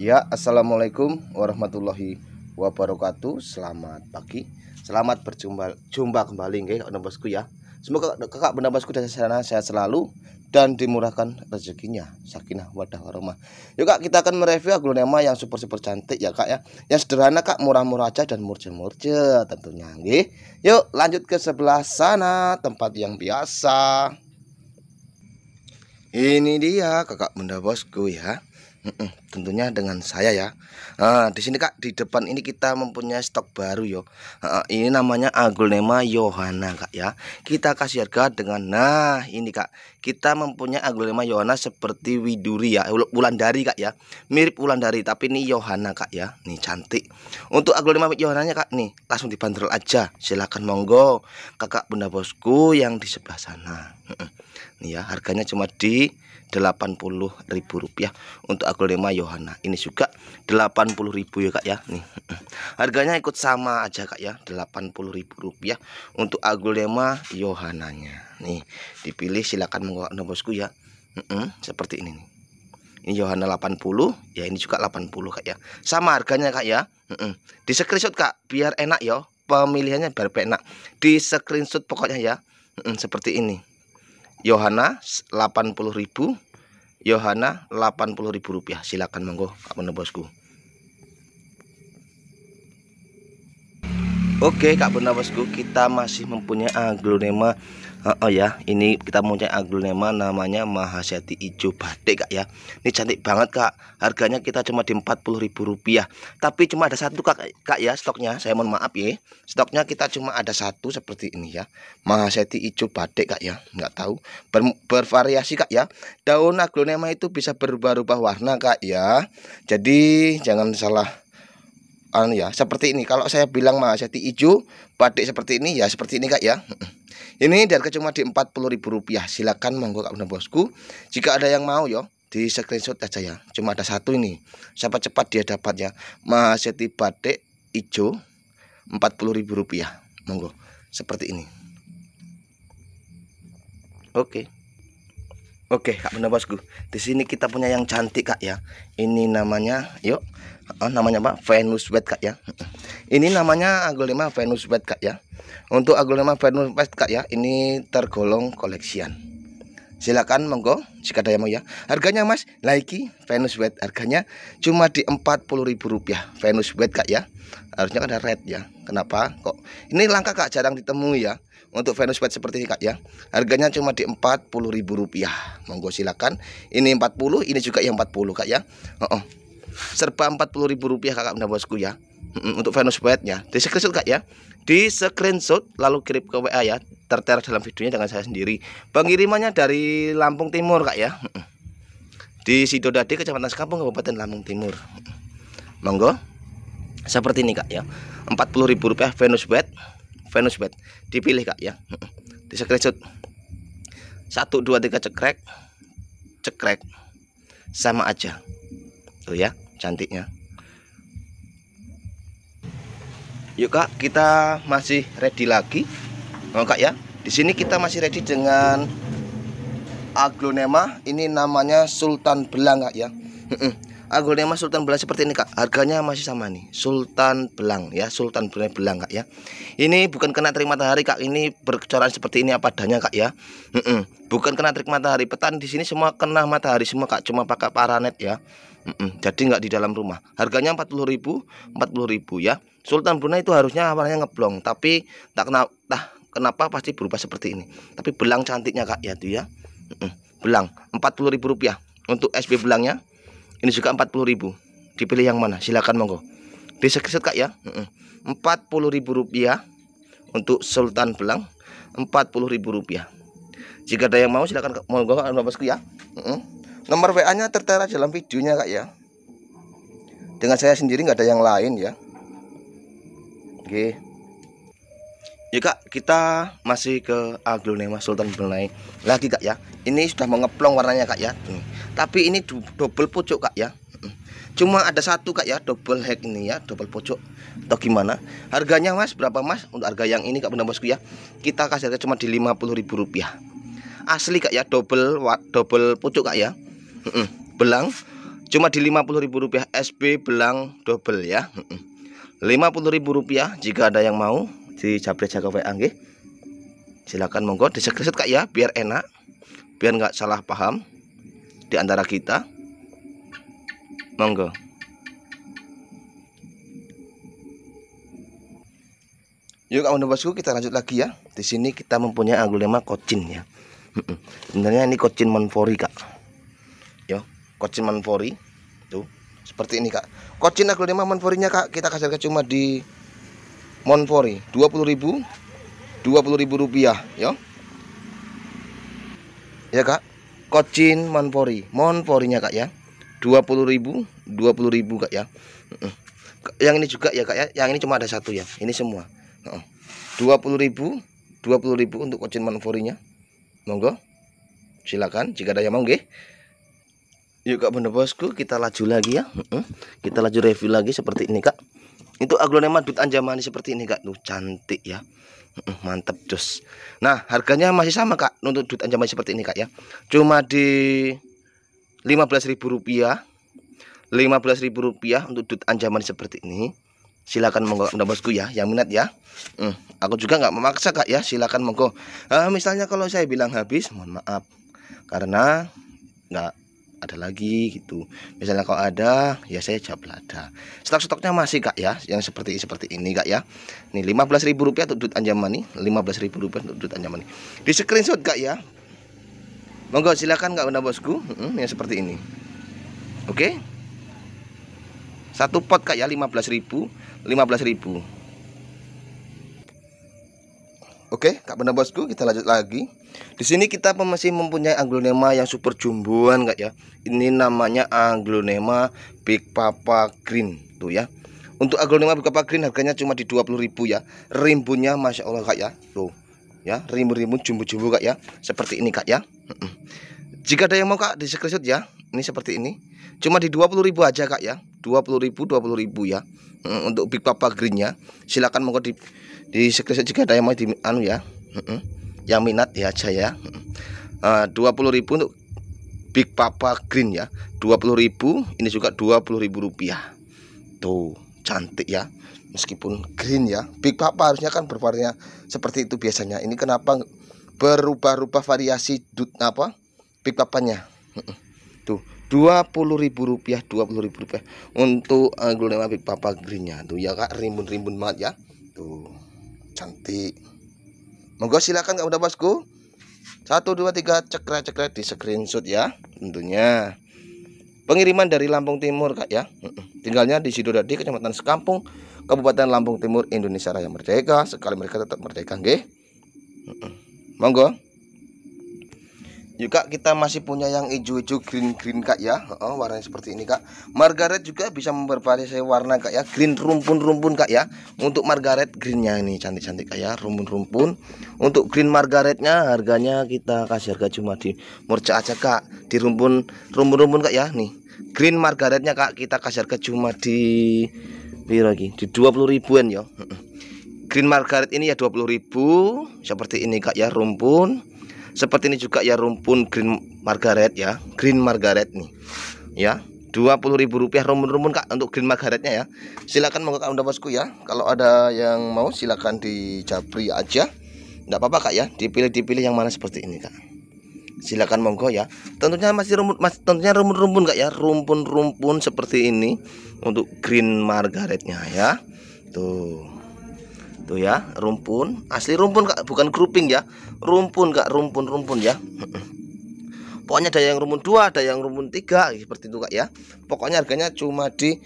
Ya, assalamualaikum warahmatullahi wabarakatuh. Selamat pagi. Selamat berjumpa jumpa kembali nggih kak bosku ya. Semoga kakak benda bosku dan sana sehat selalu dan dimurahkan rezekinya sakinah wadah warahmah. Yuk kak kita akan mereview aglonema yang super super cantik ya kak ya. Yang sederhana kak murah-murah aja dan murce-murce tentunya Yuk lanjut ke sebelah sana tempat yang biasa. Ini dia kakak benda bosku ya tentunya dengan saya ya. Nah, di sini Kak, di depan ini kita mempunyai stok baru yo. Nah, ini namanya Aglonema Yohana Kak ya. Kita kasih harga dengan nah ini Kak. Kita mempunyai Aglonema Yohana seperti Widuri ya, bulan dari Kak ya. Mirip bulan dari tapi ini Yohana Kak ya. Nih cantik. Untuk Aglonema Yohananya Kak nih, langsung dibanderol aja. Silakan monggo Kakak Bunda Bosku yang di sebelah sana. Nih ya, harganya cuma di 80.000 rupiah untuk aglonema Yohana ini juga 80.000 ya kak ya nih harganya ikut sama aja kak ya 80.000 rupiah untuk aglonema Yohananya nih dipilih silakan menggunakan bosku ya mm -mm, seperti ini nih ini Yohana 80 ya ini juga 80 kak ya sama harganya kak ya mm -mm. di screenshot kak biar enak ya pemilihannya biar enak di screenshot pokoknya ya mm -mm, seperti ini Yohana 80.000 Yohana 80.000 rupiah silakan monggo Kak Bener Bosku Oke Kak Bener Bosku kita masih mempunyai aglonema Oh, oh ya ini kita mau cek aglonema namanya Mahaseti Ijo Batik kak ya ini cantik banget kak harganya kita cuma di ribu rupiah. tapi cuma ada satu kak, kak ya stoknya saya mohon maaf ya stoknya kita cuma ada satu seperti ini ya Mahaseti Ijo Batik kak ya nggak tahu Ber, bervariasi kak ya daun aglonema itu bisa berubah-ubah warna kak ya jadi jangan salah anu ya seperti ini kalau saya bilang jadi hijau batik seperti ini ya seperti ini kak ya ini harga cuma di empat puluh ribu rupiah silakan monggo kak bosku jika ada yang mau yo di screenshot aja ya cuma ada satu ini siapa cepat dia dapat ya jadi batik hijau empat puluh ribu rupiah monggo seperti ini oke oke kak bosku di sini kita punya yang cantik kak ya ini namanya yuk oh, namanya apa Venus wet kak ya ini namanya aglonema Venus wet kak ya untuk aglonema Venus wet kak ya ini tergolong koleksian silakan monggo jika ada yang mau ya harganya mas Nike Venus wet harganya cuma di Rp40.000 Venus wet kak ya harusnya kan ada red ya kenapa kok ini langka kak jarang ditemui ya untuk Venus Wet seperti ini kak ya harganya cuma di Rp40.000 monggo silakan ini 40 ini juga yang 40 kak ya oh, oh serba rp rupiah kakak dan bosku ya untuk Venus White-nya. Di screenshot Kak ya. Di screenshot lalu kirim ke WA ya. Tertera dalam videonya dengan saya sendiri. Pengirimannya dari Lampung Timur Kak ya. Di Sidodadi Kecamatan Sekampung Kabupaten Lampung Timur. Monggo. Seperti ini Kak ya. rp rupiah Venus White. Venus White dipilih Kak ya. Di screenshot. satu dua tiga cekrek. Cekrek. Sama aja. Tuh gitu ya, cantiknya. Yuk Kak, kita masih ready lagi. Mau oh, Kak ya? Di sini kita masih ready dengan aglonema. Ini namanya Sultan Belang Kak ya. Mas Sultan Belang seperti ini Kak. Harganya masih sama nih. Sultan Belang ya, Sultan Belang, Belang Kak ya. Ini bukan kena terik matahari Kak, ini bercocoran seperti ini apa adanya Kak ya. Mm -mm. Bukan kena terik matahari. Petani di sini semua kena matahari semua Kak, cuma pakai paranet ya. Mm -mm. Jadi nggak di dalam rumah. Harganya ribu, 40.000, ribu ya. Sultan Brunei itu harusnya awalnya ngeblong, tapi tak kena tah kenapa pasti berubah seperti ini. Tapi belang cantiknya Kak ya tuh ya. Mm -mm. Belang ribu rupiah untuk SB belangnya ini juga 40.000 dipilih yang mana silakan monggo di screenshot kak ya 40.000 rupiah untuk Sultan Belang 40.000 rupiah jika ada yang mau silakan monggo bosku ya nomor WA nya tertera dalam videonya kak ya dengan saya sendiri nggak ada yang lain ya oke okay ya kak kita masih ke aglonema Sultan Brunei lagi kak ya ini sudah mengeplong warnanya kak ya tapi ini double pucuk kak ya cuma ada satu kak ya double hack ini ya double pucuk atau gimana harganya mas berapa mas untuk harga yang ini kak benda bosku ya kita kasih harga cuma di 50 ribu rupiah asli kak ya double double pucuk kak ya belang cuma di 50 ribu rupiah SB belang double ya 50 ribu rupiah jika ada yang mau si Japres Jaga WA nggih. Silakan monggo disegeset Kak ya biar enak. Biar nggak salah paham di antara kita. Monggo. Yuk kawan bosku kita lanjut lagi ya. Di sini kita mempunyai anggulema kocin ya. Sebenarnya ini kocin manfori kak. Yo, kocin manfori tuh seperti ini kak. Kocin anggulema manforinya kak kita kasih cuma di Monfori 20.000 20.000 rupiah ya ya kak kocin Monfori Monforinya kak ya 20.000 20.000 kak ya yang ini juga ya kak ya yang ini cuma ada satu ya ini semua 20.000 20.000 untuk kocin Monforinya monggo silakan jika ada yang mau nggih Yuk kak bener bosku kita laju lagi ya Kita laju review lagi seperti ini kak itu aglonema dut anjaman seperti ini kak tuh cantik ya mantep jos nah harganya masih sama kak untuk dut anjamani seperti ini kak ya cuma di lima belas ribu rupiah lima belas ribu rupiah untuk dut anjaman seperti ini silakan monggo anda bosku ya yang minat ya hmm, aku juga nggak memaksa kak ya silakan monggo uh, misalnya kalau saya bilang habis mohon maaf karena nggak ada lagi gitu misalnya kalau ada ya saya jawab ada stok-stoknya masih kak ya yang seperti seperti ini kak ya ini ribu rupiah untuk anjaman lima belas ribu rupiah untuk anjaman nih di screenshot kak ya monggo silakan kak bunda bosku hmm, yang seperti ini oke okay? satu pot kak ya ribu, 15.000 ribu. Oke, okay, Kak Benda Bosku, kita lanjut lagi. Di sini kita masih mempunyai anglonema yang super jumboan kak ya. Ini namanya anglonema Big Papa Green tuh ya. Untuk anglonema Big Papa Green harganya cuma di 20.000 ya. Rimbunnya Masya Allah Kak ya. Tuh. Ya, rimbun-rimbun jumbo-jumbo Kak ya. Seperti ini Kak ya. Jika ada yang mau Kak di screenshot ya. Ini seperti ini. Cuma di 20.000 aja Kak ya. 20.000 20.000 ya. Untuk Big Papa Green ya. Silakan monggo di di screenshot jika ada yang mau di anu ya yang minat ya aja eh, ya dua puluh ribu untuk Big Papa Green ya dua puluh ribu ini juga dua puluh ribu rupiah tuh cantik ya meskipun green ya Big Papa harusnya kan berwarna seperti itu biasanya ini kenapa berubah-ubah variasi dut apa Big Papanya tuh dua puluh ribu rupiah dua puluh ribu rupiah untuk uh, eh, glonema Big Papa Greennya tuh ya kak rimbun-rimbun banget ya tuh cantik Monggo silakan kamu udah bosku. satu dua tiga cekrek cekrek di screenshot ya tentunya. Pengiriman dari Lampung Timur Kak ya. Tinggalnya di Sidodadi Kecamatan Sekampung, Kabupaten Lampung Timur, Indonesia Raya Merdeka. Sekali mereka tetap merdeka nggih. Monggo juga kita masih punya yang hijau-hijau green-green kak ya oh, warnanya seperti ini kak margaret juga bisa mempervariasi warna kak ya green rumpun-rumpun kak ya untuk margaret greennya ini cantik-cantik kak ya rumpun-rumpun untuk green margaretnya harganya kita kasih harga cuma di murca aja kak di rumpun rumpun kak ya nih green margaretnya kak kita kasih harga cuma di lagi di 20 ribuan ya green margaret ini ya 20 ribu seperti ini kak ya rumpun seperti ini juga ya rumpun green margaret ya, green margaret nih. Ya, ribu rupiah rumpun-rumpun Kak untuk green margaretnya ya. Silakan mau Kak Unda Bosku ya. Kalau ada yang mau silakan di Japri aja. Enggak apa-apa Kak ya, dipilih-dipilih yang mana seperti ini Kak. Silakan monggo ya. Tentunya masih rumput mas, tentunya rumpun-rumpun Kak ya, rumpun-rumpun seperti ini untuk green margaretnya ya. Tuh tuh gitu ya rumpun asli rumpun kak bukan grouping ya rumpun kak rumpun rumpun ya pokoknya ada yang rumpun dua ada yang rumpun tiga seperti itu kak ya pokoknya harganya cuma di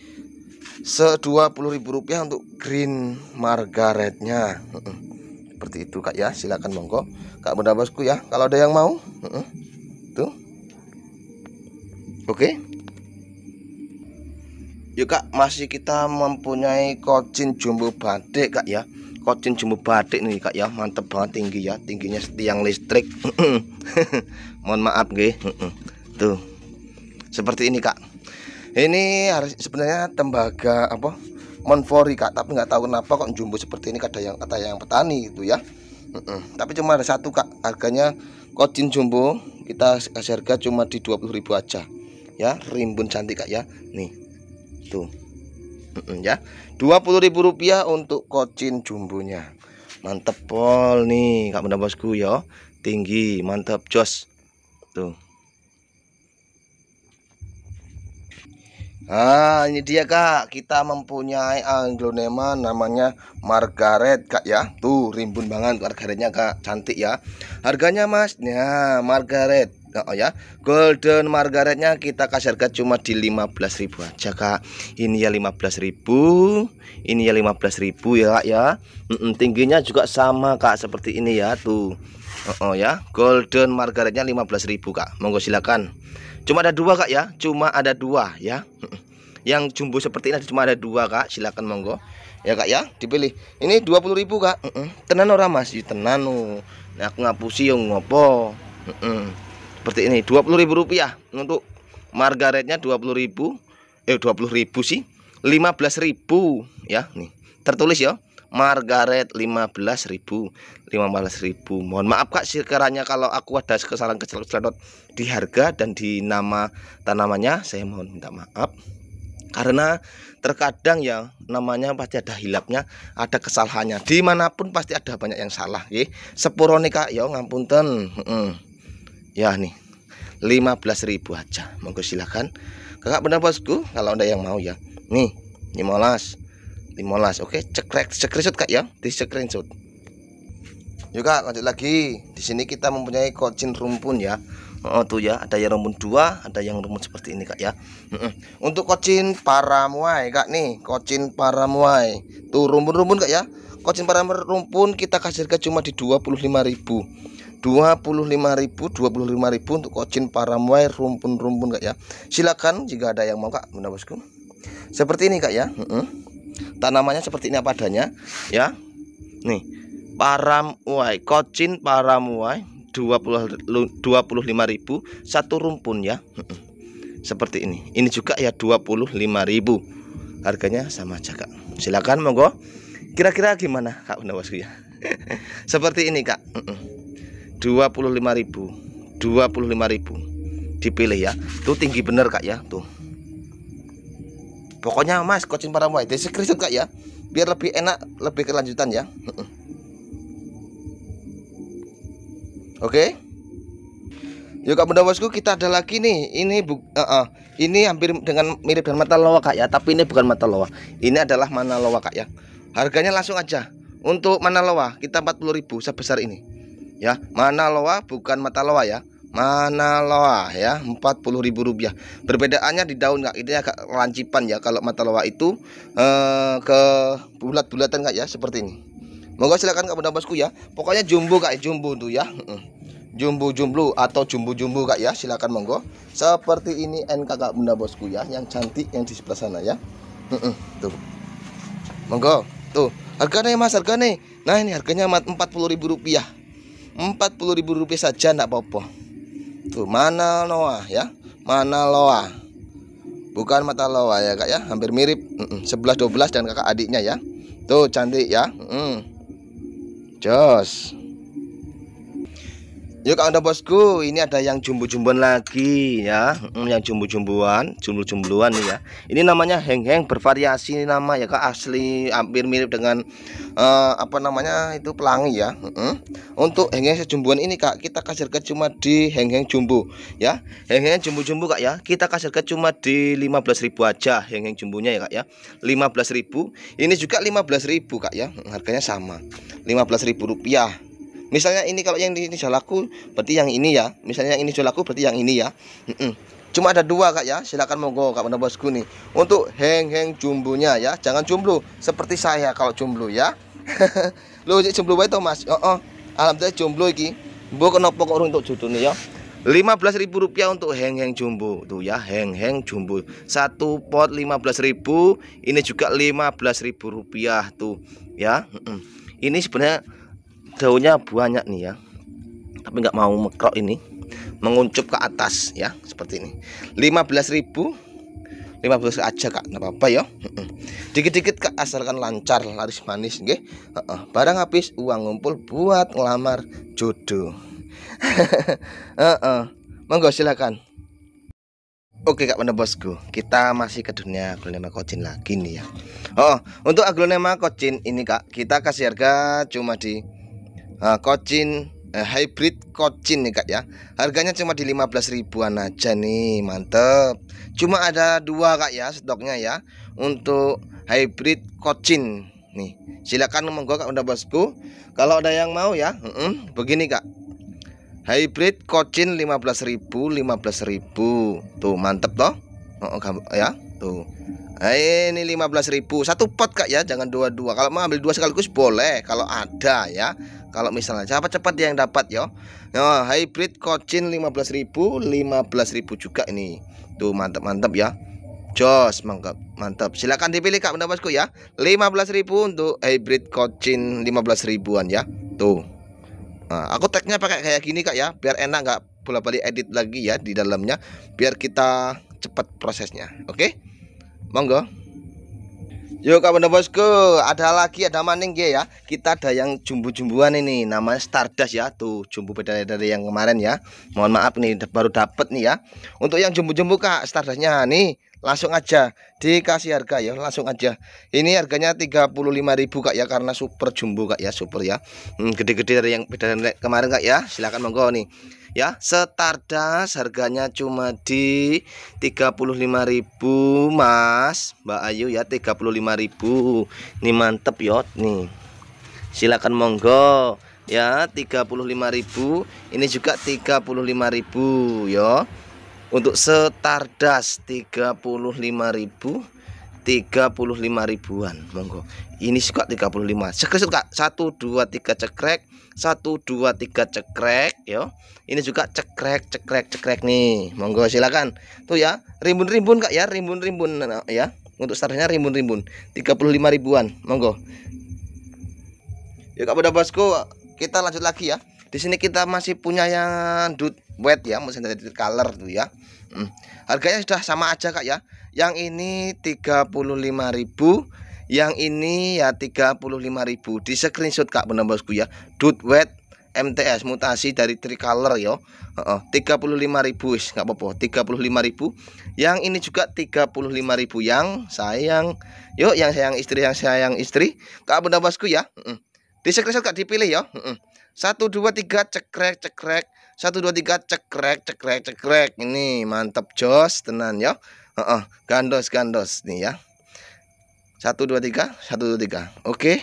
se ribu rupiah untuk green margaretnya seperti itu kak ya silakan monggo kak benda bosku ya kalau ada yang mau tuh oke okay. Yuk kak masih kita mempunyai kocin jumbo batik kak ya Kocin jumbo batik nih kak ya mantep banget tinggi ya tingginya setiang listrik mohon maaf gih tuh seperti ini kak ini harus sebenarnya tembaga apa monfori kak tapi nggak tahu kenapa kok jumbo seperti ini ada yang kata yang petani gitu ya tapi cuma ada satu kak harganya kocin jumbo kita kasih harga cuma di 20.000 aja ya rimbun cantik kak ya nih tuh ya dua puluh ribu rupiah untuk kocin jumbunya, mantep pol nih Kak Bunda Bosku ya tinggi mantep jos tuh Ah, ini dia Kak, kita mempunyai anglonema namanya Margaret Kak ya. Tuh, rimbun banget Margaretnya Kak, cantik ya. Harganya Mas, ya Margaret oh ya golden margaretnya kita kasih harga cuma di 15.000 aja kak ini ya 15.000 ini ya 15.000 ya kak ya mm -mm, tingginya juga sama kak seperti ini ya tuh oh, oh ya golden margaretnya 15.000 kak monggo silakan cuma ada dua kak ya cuma ada dua ya yang jumbo seperti ini cuma ada dua kak silakan monggo ya kak ya dipilih ini 20.000 kak mm -mm. tenan ora mas tenan oh. nah, aku ngapusi yo ngopo mm seperti ini rp rupiah untuk margaretnya 20.000 eh 20.000 sih 15.000 ya nih tertulis ya margaret 15.000 15.000 mohon maaf Kak sekiranya kalau aku ada kesalahan kecil kecilan di harga dan di nama tanamannya saya mohon minta maaf karena terkadang ya namanya pasti ada hilapnya ada kesalahannya dimanapun pasti ada banyak yang salah Sepuroni Kak ya ngampunten hmm ya nih 15.000 aja monggo silahkan kakak benar bosku kalau anda yang mau ya nih 15 15 oke cekrek screenshot kak ya di screenshot juga lanjut lagi di sini kita mempunyai kocin rumpun ya Oh tuh ya, ada yang rumpun dua, ada yang rumpun seperti ini kak ya. Untuk kocin para muai kak nih, kocin para muai. Tuh rumpun-rumpun kak ya. Kocin para rumpun kita kasih harga cuma di 25.000. 25.000 25.000 untuk kocin paramway rumpun-rumpun Kak ya. Silakan jika ada yang mau Kak, Bunda Bosku. Seperti ini Kak ya. Mm -mm. Tanamannya seperti ini apa adanya ya. Nih, paramway, kocin paramway 20 25.000 satu rumpun ya. Mm -mm. Seperti ini. Ini juga ya 25.000. Harganya sama aja Kak. Silakan monggo. Kira-kira gimana Kak Bunda Bosku ya? seperti ini Kak. Mm -mm. 25.000 25.000 dipilih ya tuh tinggi bener kak ya tuh pokoknya mas kucing para muay desi screenshot kak ya biar lebih enak lebih kelanjutan ya oke okay? Yuk kamu bosku kita ada lagi nih. Ini bu, uh, uh, ini hampir dengan mirip dengan mata loa kak ya, tapi ini bukan mata loa. Ini adalah mana loa kak ya. Harganya langsung aja. Untuk mana loa kita 40.000 sebesar ini ya. mana loa bukan mata loa ya. mana loa ya, empat puluh ribu rupiah. Perbedaannya di daun Kak, ini agak lancipan ya kalau mata loa itu eh, ke bulat-bulatan Kak ya seperti ini. Monggo silakan Kak Bunda Bosku ya. Pokoknya jumbo Kak, jumbo tuh ya. Jumbo-jumbo atau jumbo-jumbo Kak ya, silakan monggo. Seperti ini NK Kak Bunda Bosku ya, yang cantik yang di sebelah sana ya. Tuh. Monggo. Tuh, harganya Mas, harganya. Nah, ini harganya empat puluh ribu rupiah ribu rupiah saja ndak apa-apa tuh mana loa ya mana loa bukan mata loa ya kak ya hampir mirip mm -mm. 11 12 dan kakak adiknya ya tuh cantik ya mm Joss. Jos. Yuk kawan bosku, ini ada yang jumbo-jumboan lagi ya, yang jumbo-jumboan, jumbo-jumboan nih ya. Ini namanya heng-heng bervariasi ini nama ya, kak asli hampir mirip dengan uh, apa namanya itu pelangi ya. Uh Untuk heng-heng sejumboan ini kak, kita ke cuma di heng-heng jumbo ya, heng-heng jumbo-jumbo kak ya. Kita ke cuma di ribu aja heng-heng jumbonya ya kak ya, ribu. Ini juga ribu kak ya, harganya sama, ribu rupiah misalnya ini kalau yang ini jual laku berarti yang ini ya misalnya yang ini jual laku berarti yang ini ya mm -mm. cuma ada dua kak ya silakan monggo kak Bunda bosku nih untuk heng heng jumbunya ya jangan jumblu seperti saya kalau jumblu ya lo jumblu baik mas oh, oh. alhamdulillah jumblu lagi. bu kenapa kok untuk judul nih ya Lima belas ribu rupiah untuk heng-heng jumbo tuh ya, heng-heng jumbo. Satu pot lima belas ribu. ini juga lima belas ribu rupiah tuh ya. Ini sebenarnya daunnya banyak nih ya tapi nggak mau mekrok ini menguncup ke atas ya seperti ini 15.000 15 aja kak nggak apa-apa ya dikit-dikit kak asalkan lancar laris manis nggih barang habis uang ngumpul buat ngelamar jodoh monggo silakan Oke kak bener bosku, kita masih ke dunia aglonema kocin lagi nih ya. Oh, untuk aglonema kocin ini kak, kita kasih harga cuma di Eh, kocin uh, hybrid kocin nih kak ya harganya cuma di 15 ribuan aja nih mantep cuma ada dua kak ya stoknya ya untuk hybrid kocin nih silakan monggo kak udah bosku kalau ada yang mau ya mm -mm, begini kak hybrid kocin 15.000 ribu tuh mantep toh oh, ya tuh eh, ini 15.000 satu pot kak ya jangan dua-dua kalau mau ambil dua sekaligus boleh kalau ada ya kalau misalnya cepat-cepat yang dapat ya yo hybrid kocin 15.000 15.000 juga ini tuh mantap-mantap ya Jos mantap mantap silahkan dipilih kak benda bosku ya 15.000 untuk hybrid kocin 15 ribuan ya tuh nah, aku tagnya pakai kayak gini kak ya biar enak nggak bolak-balik edit lagi ya di dalamnya biar kita cepat prosesnya oke okay? monggo Yuk kawan bosku, ada lagi ada maning ya ya. Kita ada yang jumbo-jumbuan ini, namanya Stardust ya. Tuh jumbo beda dari yang kemarin ya. Mohon maaf nih baru dapet nih ya. Untuk yang jumbo-jumbo Kak, Stardustnya nih langsung aja dikasih harga ya langsung aja ini harganya 35.000 Kak ya karena super jumbo Kak ya super ya hmm, gede-gede hmm, dari yang beda kemarin Kak ya silahkan monggo nih ya setardas harganya cuma di 35.000 Mas Mbak Ayu ya 35.000 ini mantep yot nih silahkan monggo ya 35.000 ini juga 35.000 ya untuk setardas 35.000 35 ribuan monggo ini suka 35 cekrek suka 1 2 3 cekrek 1 2 3 cekrek yo ini juga cekrek cekrek cekrek nih monggo silakan tuh ya rimbun-rimbun Kak ya rimbun-rimbun nah, ya untuk startnya rimbun-rimbun 35 ribuan monggo yuk Kak Bosku kita lanjut lagi ya di sini kita masih punya yang dut wet ya mesin dari color tuh ya hmm. harganya sudah sama aja kak ya yang ini 35.000 yang ini ya 35.000 di screenshot kak benar bosku ya dude wet MTS mutasi dari tricolor yo. Heeh, uh -uh, 35.000 is enggak apa-apa, ribu. Yang ini juga ribu. yang sayang. Yuk yang sayang istri yang sayang istri, Kak Bunda Bosku ya. Heeh. Uh -uh. Di screenshot Kak dipilih yo. Heeh. Uh -uh. 1 2 3 cekrek cekrek satu dua tiga cekrek cekrek cekrek ini mantap jos tenan ya uh -uh. gandos gandos nih ya satu dua tiga satu dua tiga oke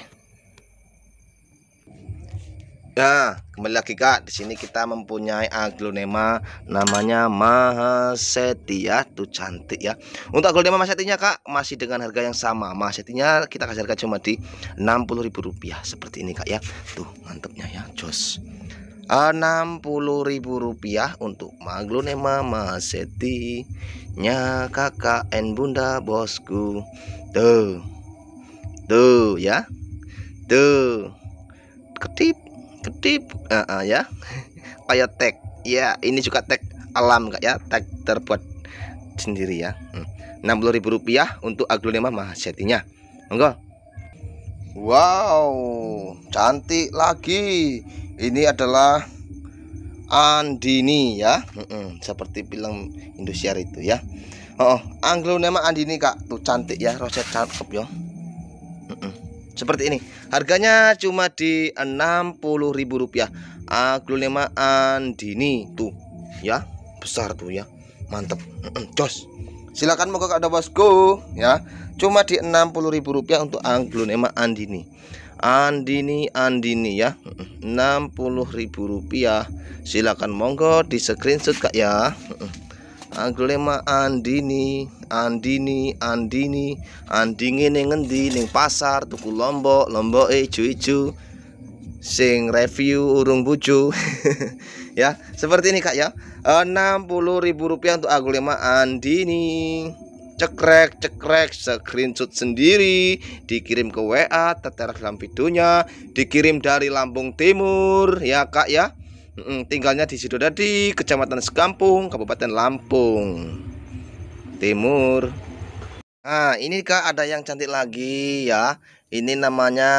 Nah, kembali lagi Kak. Di sini kita mempunyai aglonema namanya Maseti ya. Tuh cantik ya. Untuk aglonema Masetinya Kak masih dengan harga yang sama. Masetinya kita kasih harga cuma di enam puluh ribu rupiah seperti ini Kak ya. Tuh, mantepnya ya, jos. Rp60.000 untuk maglunema seti nya kakak and bunda bosku tuh tuh ya tuh ketip ketip uh, uh, ya kayak tag ya ini juga tag alam kak ya tag terbuat sendiri ya hmm. enam puluh ribu rupiah untuk aglonema mahasetinya monggo Wow, cantik lagi ini adalah Andini ya seperti film Indosiar itu ya Oh, Anglo nama Andini kak tuh cantik ya roset cakep ya seperti ini harganya cuma di Rp60.000 Anglo nama Andini tuh ya besar tuh ya mantep jos silakan mau kakak ada bosku ya cuma di Rp60.000 untuk Anglo nama Andini Andini Andini ya Rp60.000 silakan monggo di screenshot Kak ya Anglema Andini Andini Andini Andini ning ngendi ning pasar tuku lombok lombok ijo-ijo sing review urung bucu ya seperti ini Kak ya eh, Rp60.000 untuk Anglema Andini cekrek cekrek screenshot sendiri dikirim ke WA tertera dalam videonya dikirim dari Lampung Timur ya kak ya tinggalnya di situ tadi kecamatan Sekampung Kabupaten Lampung Timur Nah ini kak ada yang cantik lagi ya ini namanya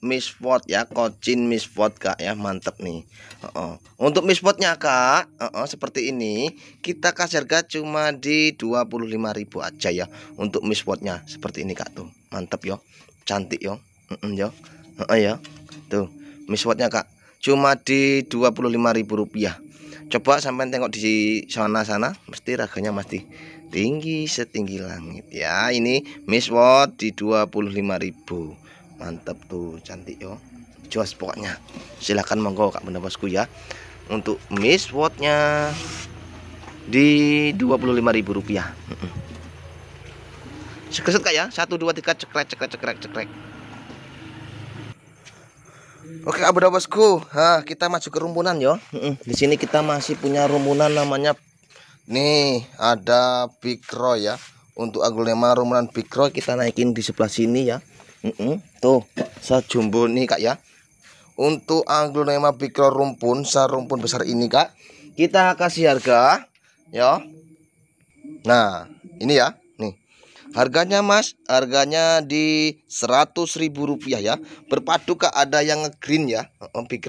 misfot ya kocin misfot kak ya mantep nih uh -uh. untuk misfotnya kak uh -uh, seperti ini kita kasih harga cuma di 25.000 aja ya untuk misfotnya seperti ini kak tuh mantep yo cantik yo uh -uh, yo uh -uh, ya tuh misfotnya kak cuma di 25.000 rupiah coba sampai tengok di sana sana mesti raganya masih tinggi setinggi langit ya ini Miss Watt di 25.000 mantep tuh cantik yo jos pokoknya silahkan monggo kak benda bosku ya untuk Miss nya di 25.000 rupiah sekeset kak ya 1 2 3 cekrek cekrek cekrek cekrek Oke, Abu bosku. kita masuk ke rumpunan yo. Di sini kita masih punya rumpunan namanya Nih ada roy ya. Untuk aglonema rumunan roy kita naikin di sebelah sini ya. Mm -mm. Tuh sejumbo nih kak ya. Untuk aglonema roy rumpun serumpun besar ini kak. Kita kasih harga ya. Nah ini ya. Nih harganya mas. Harganya di ribu rupiah ya. Berpadu kak ada yang green ya.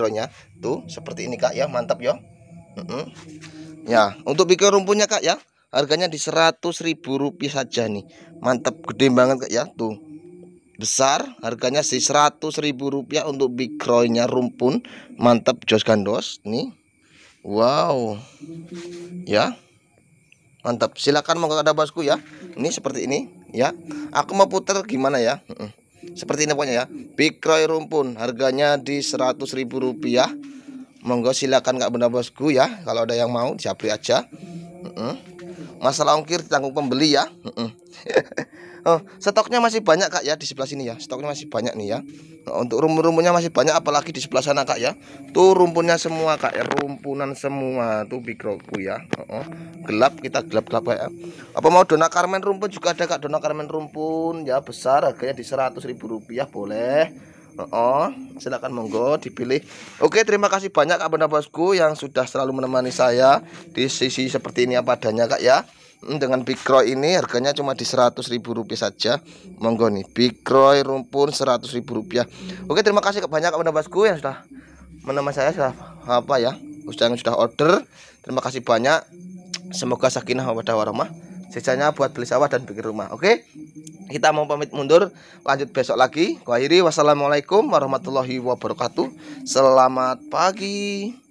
nya Tuh seperti ini kak ya. Mantap ya. Mm -mm. Ya, untuk bikin rumpunnya Kak ya. Harganya di seratus ribu rupiah saja nih. Mantap gede banget Kak ya. Tuh. Besar, harganya sih ribu rupiah untuk big nya rumpun. Mantap jos gandos nih. Wow. Ya. Mantap. Silakan mau ada bosku ya. Ini seperti ini ya. Aku mau putar gimana ya? Seperti ini pokoknya ya. Big rumpun harganya di seratus ribu rupiah monggo silakan kak bunda bosku ya kalau ada yang mau siapri aja masalah ongkir tanggung pembeli ya mm oh, stoknya masih banyak kak ya di sebelah sini ya stoknya masih banyak nih ya oh, untuk rumput-rumputnya masih banyak apalagi di sebelah sana kak ya tuh rumpunnya semua kak ya rumpunan semua tuh mikroku ya oh, oh. gelap kita gelap-gelap kak ya apa mau dona karmen rumpun juga ada kak dona karmen rumpun ya besar harganya di seratus ribu rupiah boleh Oh, silakan monggo dipilih. Oke, terima kasih banyak Kak Bunda Bosku yang sudah selalu menemani saya di sisi seperti ini apa adanya Kak ya. Hmm, dengan Roy ini harganya cuma di rp rupiah saja. Monggo nih, Roy rumpun rp rupiah. Oke, terima kasih banyak Kak Bunda Bosku yang sudah menemani saya sudah apa ya? Yang sudah order. Terima kasih banyak. Semoga sakinah wadah warahmah sisanya buat beli sawah dan bikin rumah oke okay? kita mau pamit mundur lanjut besok lagi akhiri wassalamualaikum warahmatullahi wabarakatuh selamat pagi